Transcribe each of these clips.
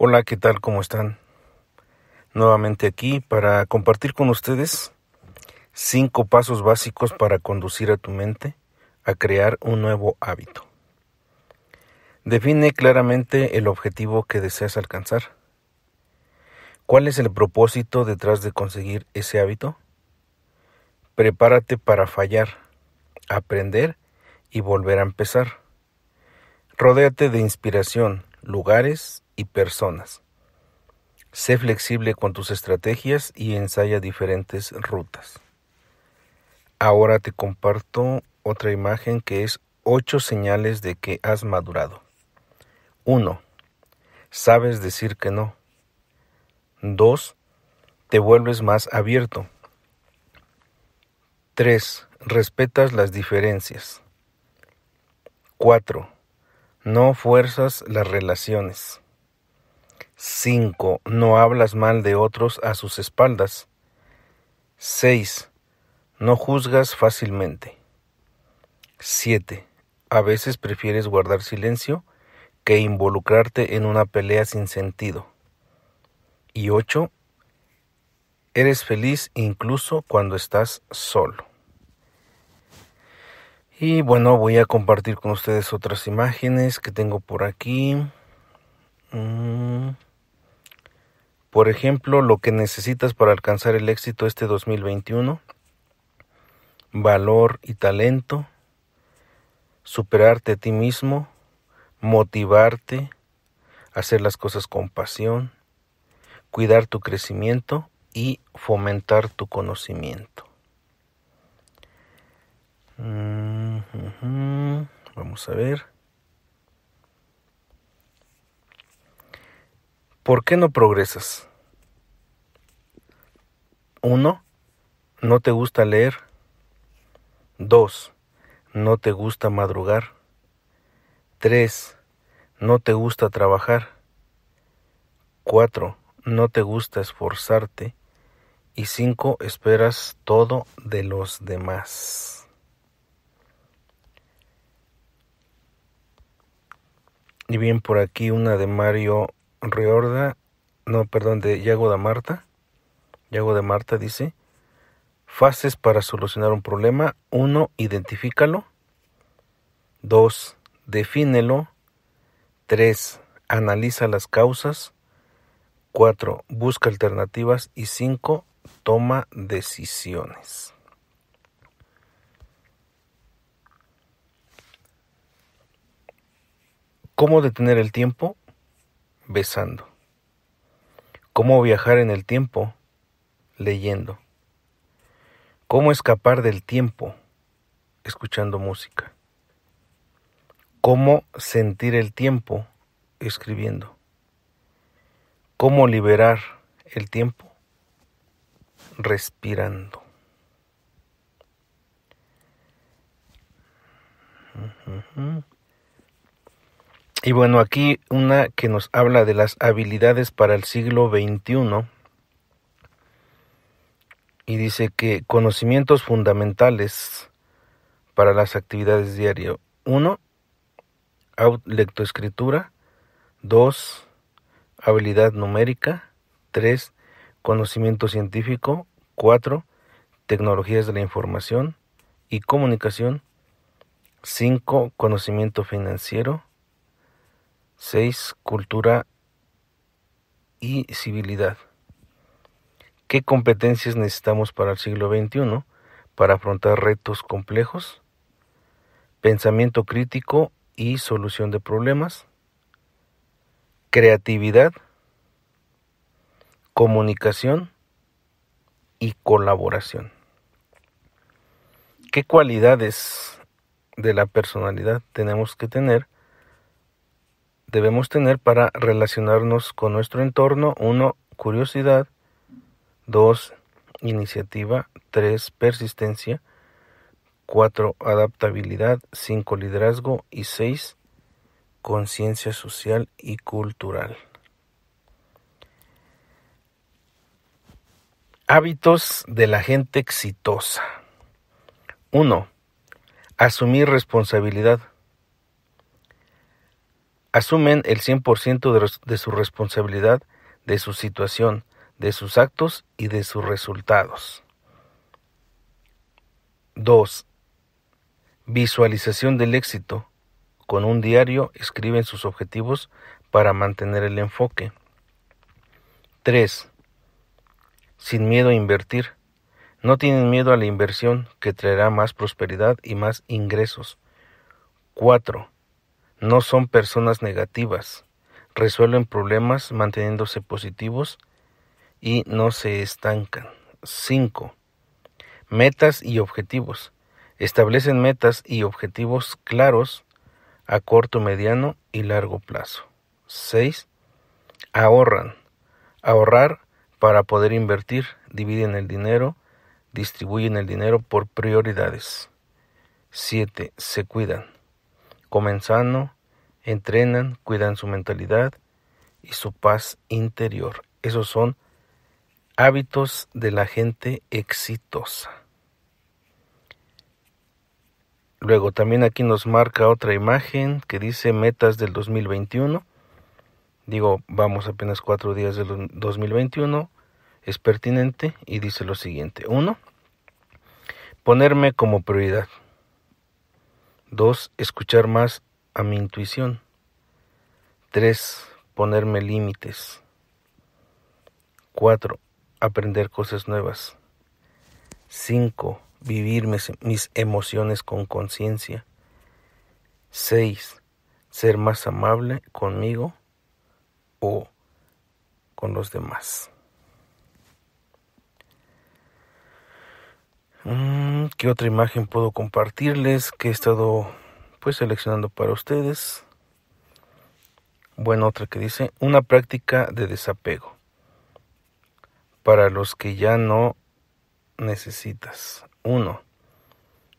Hola, ¿qué tal? ¿Cómo están? Nuevamente aquí para compartir con ustedes cinco pasos básicos para conducir a tu mente a crear un nuevo hábito. Define claramente el objetivo que deseas alcanzar. ¿Cuál es el propósito detrás de conseguir ese hábito? Prepárate para fallar, aprender y volver a empezar. Rodéate de inspiración, lugares personas. Sé flexible con tus estrategias y ensaya diferentes rutas. Ahora te comparto otra imagen que es ocho señales de que has madurado. 1. Sabes decir que no. 2. Te vuelves más abierto. 3. Respetas las diferencias. 4. No fuerzas las relaciones. 5. No hablas mal de otros a sus espaldas. 6. No juzgas fácilmente. 7. A veces prefieres guardar silencio que involucrarte en una pelea sin sentido. Y 8. Eres feliz incluso cuando estás solo. Y bueno, voy a compartir con ustedes otras imágenes que tengo por aquí. Mm. Por ejemplo, lo que necesitas para alcanzar el éxito este 2021, valor y talento, superarte a ti mismo, motivarte, hacer las cosas con pasión, cuidar tu crecimiento y fomentar tu conocimiento. Mm, Vamos a ver. ¿Por qué no progresas? 1. No te gusta leer. 2. No te gusta madrugar. 3. No te gusta trabajar. 4. No te gusta esforzarte. Y 5. Esperas todo de los demás. Y bien, por aquí una de Mario Reorda, no, perdón, de Yago de Marta. Yago de Marta dice, fases para solucionar un problema. 1. Identifícalo. 2. Defínelo. 3. Analiza las causas. 4. Busca alternativas. Y 5. Toma decisiones. ¿Cómo detener el tiempo? besando. Cómo viajar en el tiempo leyendo. Cómo escapar del tiempo escuchando música. Cómo sentir el tiempo escribiendo. Cómo liberar el tiempo respirando. Y bueno, aquí una que nos habla de las habilidades para el siglo XXI. Y dice que conocimientos fundamentales para las actividades diarias. 1. lectoescritura. 2. habilidad numérica. 3. conocimiento científico. 4. tecnologías de la información y comunicación. 5. conocimiento financiero. 6. Cultura y civilidad. ¿Qué competencias necesitamos para el siglo XXI para afrontar retos complejos? Pensamiento crítico y solución de problemas. Creatividad. Comunicación y colaboración. ¿Qué cualidades de la personalidad tenemos que tener debemos tener para relacionarnos con nuestro entorno? 1. Curiosidad. 2. Iniciativa. 3. Persistencia. 4. Adaptabilidad. 5. Liderazgo. Y 6. Conciencia social y cultural. Hábitos de la gente exitosa. 1. Asumir responsabilidad asumen el 100% de, su responsabilidad, de su situación, de sus actos y de sus resultados. 2. Visualización del éxito. Con un diario escriben sus objetivos para mantener el enfoque. 3. Sin miedo a invertir. No tienen miedo a la inversión que traerá más prosperidad y más ingresos. 4. No son personas negativas, resuelven problemas manteniéndose positivos y no se estancan. 5. Metas y objetivos. Establecen metas y objetivos claros a corto, mediano y largo plazo. 6. Ahorran. Ahorrar para poder invertir. Dividen el dinero, distribuyen el dinero por prioridades. 7. Se cuidan comen entrenan, cuidan su mentalidad y su paz interior. Esos son hábitos de la gente exitosa. Luego también aquí nos marca otra imagen que dice metas del 2021. Digo, vamos apenas cuatro días del 2021. Es pertinente y dice lo siguiente. Uno, Ponerme como prioridad. 2. Escuchar más a mi intuición. 3. Ponerme límites. 4. Aprender cosas nuevas. 5. Vivir mis, emociones con conciencia. 6. Ser más amable conmigo o con los demás. Mm, ¿Qué otra imagen puedo compartirles que he estado pues seleccionando para ustedes? Bueno, otra que dice una práctica de desapego para los que ya no necesitas. Uno,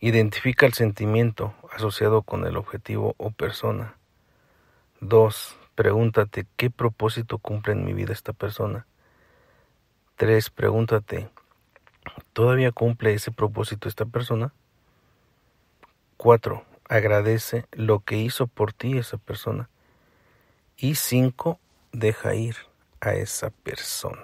Identifica el sentimiento asociado con el objetivo o persona. Dos, Pregúntate qué propósito cumple en mi vida esta persona. Tres, Pregúntate todavía cumple ese propósito esta persona. 4. Agradece lo que hizo por ti esa persona. Y 5. Deja ir a esa persona.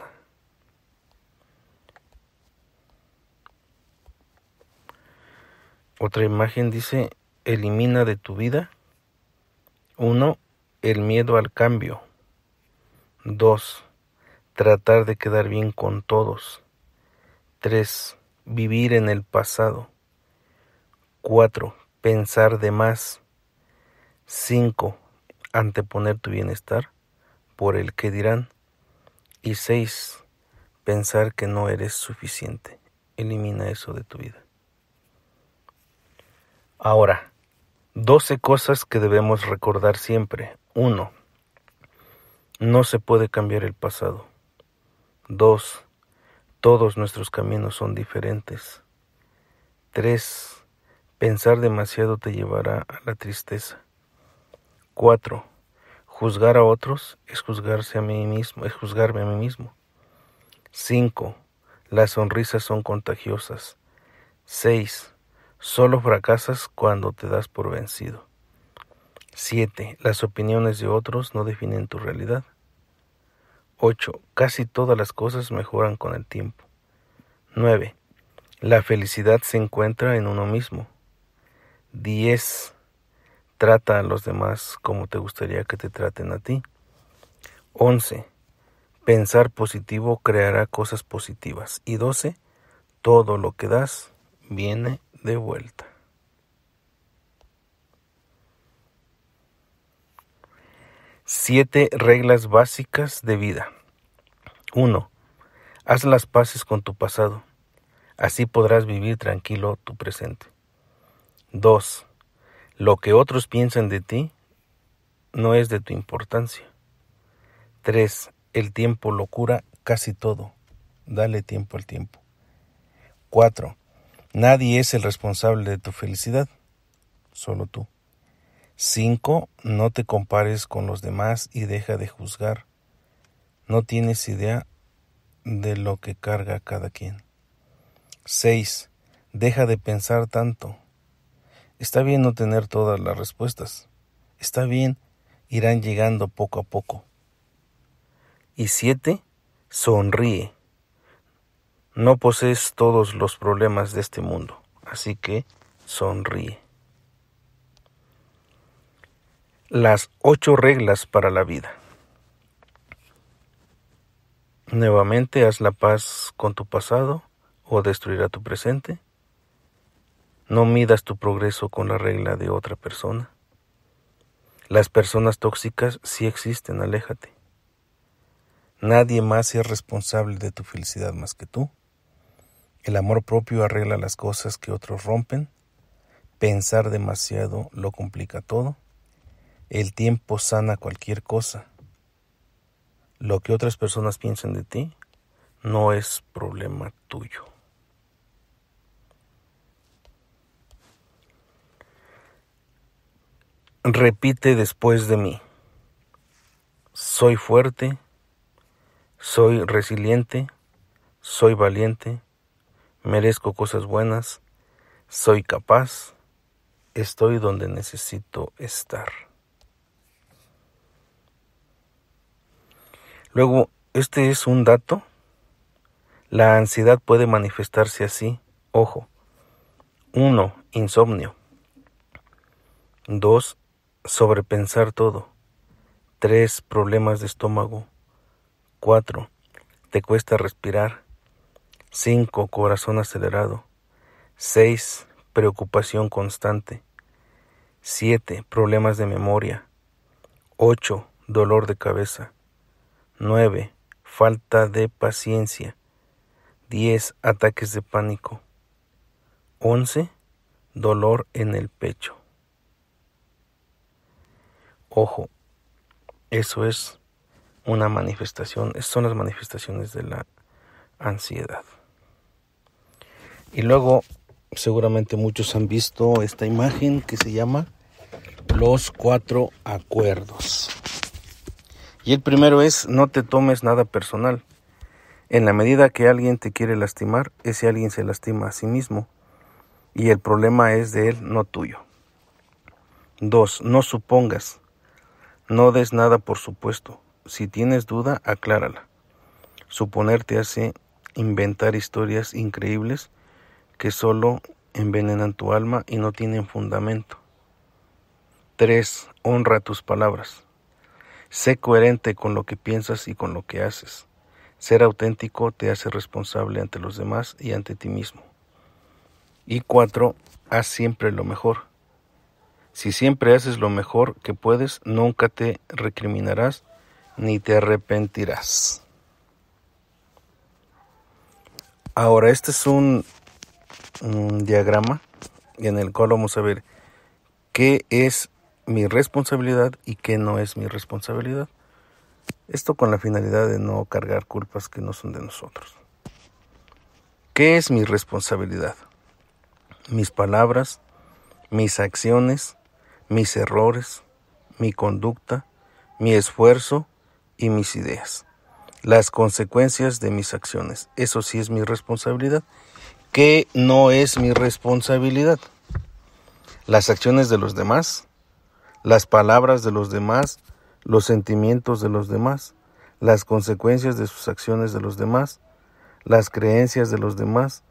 Otra imagen dice, elimina de tu vida. 1. El miedo al cambio. 2. Tratar de quedar bien con todos. 3. Vivir en el pasado. 4. Pensar de más. 5. Anteponer tu bienestar por el que dirán. Y 6. Pensar que no eres suficiente. Elimina eso de tu vida. Ahora, 12 cosas que debemos recordar siempre. 1. No se puede cambiar el pasado. 2. Todos nuestros caminos son diferentes. 3. Pensar demasiado te llevará a la tristeza. 4. Juzgar a otros es juzgarse a mí mismo, es juzgarme a mí mismo. 5. Las sonrisas son contagiosas. 6. Solo fracasas cuando te das por vencido. 7. Las opiniones de otros no definen tu realidad. 8. Casi todas las cosas mejoran con el tiempo. 9. La felicidad se encuentra en uno mismo. 10. Trata a los demás como te gustaría que te traten a ti. 11. Pensar positivo creará cosas positivas. Y 12. Todo lo que das viene de vuelta. Siete reglas básicas de vida. 1. Haz las paces con tu pasado. Así podrás vivir tranquilo tu presente. 2. Lo que otros piensan de ti no es de tu importancia. 3. El tiempo lo cura casi todo. Dale tiempo al tiempo. 4. Nadie es el responsable de tu felicidad, solo tú. 5. No te compares con los demás y deja de juzgar. No tienes idea de lo que carga cada quien. 6. Deja de pensar tanto. Está bien no tener todas las respuestas. Está bien, irán llegando poco a poco. Y 7. Sonríe. No posees todos los problemas de este mundo, así que sonríe las ocho reglas para la vida. Nuevamente haz la paz con tu pasado o destruirá tu presente. No midas tu progreso con la regla de otra persona. Las personas tóxicas sí existen, aléjate. Nadie más es responsable de tu felicidad más que tú. El amor propio arregla las cosas que otros rompen. Pensar demasiado lo complica todo. El tiempo sana cualquier cosa. Lo que otras personas piensan de ti no es problema tuyo. Repite después de mí. Soy fuerte, soy resiliente, soy valiente, merezco cosas buenas, soy capaz, estoy donde necesito estar. Luego, este es un dato. La ansiedad puede manifestarse así. Ojo. 1. Insomnio. 2. Sobrepensar todo. 3. Problemas de estómago. 4. Te cuesta respirar. 5. Corazón acelerado. 6. Preocupación constante. 7. Problemas de memoria. 8. Dolor de cabeza. 9. Falta de paciencia. 10. Ataques de pánico. 11. Dolor en el pecho. Ojo, eso es una manifestación, son las manifestaciones de la ansiedad. Y luego, seguramente muchos han visto esta imagen que se llama los cuatro acuerdos. Y el primero es no te tomes nada personal. En la medida que alguien te quiere lastimar, ese alguien se lastima a sí mismo y el problema es de él, no tuyo. 2. No supongas. No des nada por supuesto. Si tienes duda, aclárala. Suponerte hace inventar historias increíbles que solo envenenan tu alma y no tienen fundamento. 3. Honra tus palabras. Sé coherente con lo que piensas y con lo que haces. Ser auténtico te hace responsable ante los demás y ante ti mismo. Y cuatro, haz siempre lo mejor. Si siempre haces lo mejor que puedes, nunca te recriminarás ni te arrepentirás. Ahora, este es un, diagrama en el cual vamos a ver qué es mi responsabilidad y qué no es mi responsabilidad. Esto con la finalidad de no cargar culpas que no son de nosotros. ¿Qué es mi responsabilidad? Mis palabras, mis acciones, mis errores, mi conducta, mi esfuerzo y mis ideas. Las consecuencias de mis acciones. Eso sí es mi responsabilidad. ¿Qué no es mi responsabilidad? Las acciones de los demás, las palabras de los demás, los sentimientos de los demás, las consecuencias de sus acciones de los demás, las creencias de los demás,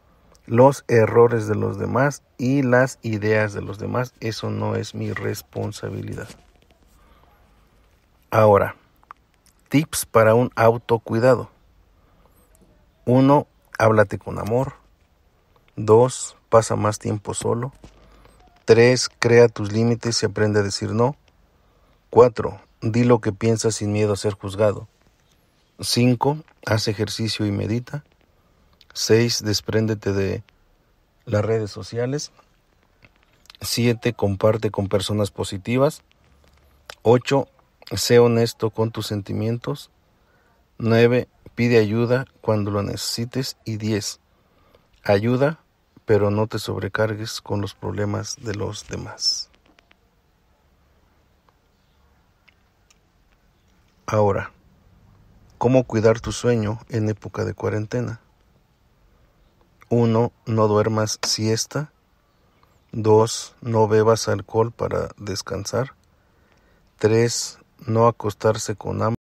los errores de los demás y las ideas de los demás. Eso no es mi responsabilidad. Ahora, tips para un autocuidado. Uno, háblate con amor. Dos, pasa más tiempo solo. 3. Crea tus límites y aprende a decir no. 4. Di lo que piensas sin miedo a ser juzgado. 5. Haz ejercicio y medita. 6. Despréndete de las redes sociales. 7. Comparte con personas positivas. 8. Sé honesto con tus sentimientos. 9. Pide ayuda cuando lo necesites. Y 10. Ayuda pero no te sobrecargues con los problemas de los demás. Ahora, ¿cómo cuidar tu sueño en época de cuarentena? 1. No duermas siesta. 2. No bebas alcohol para descansar. 3. No acostarse con hambre.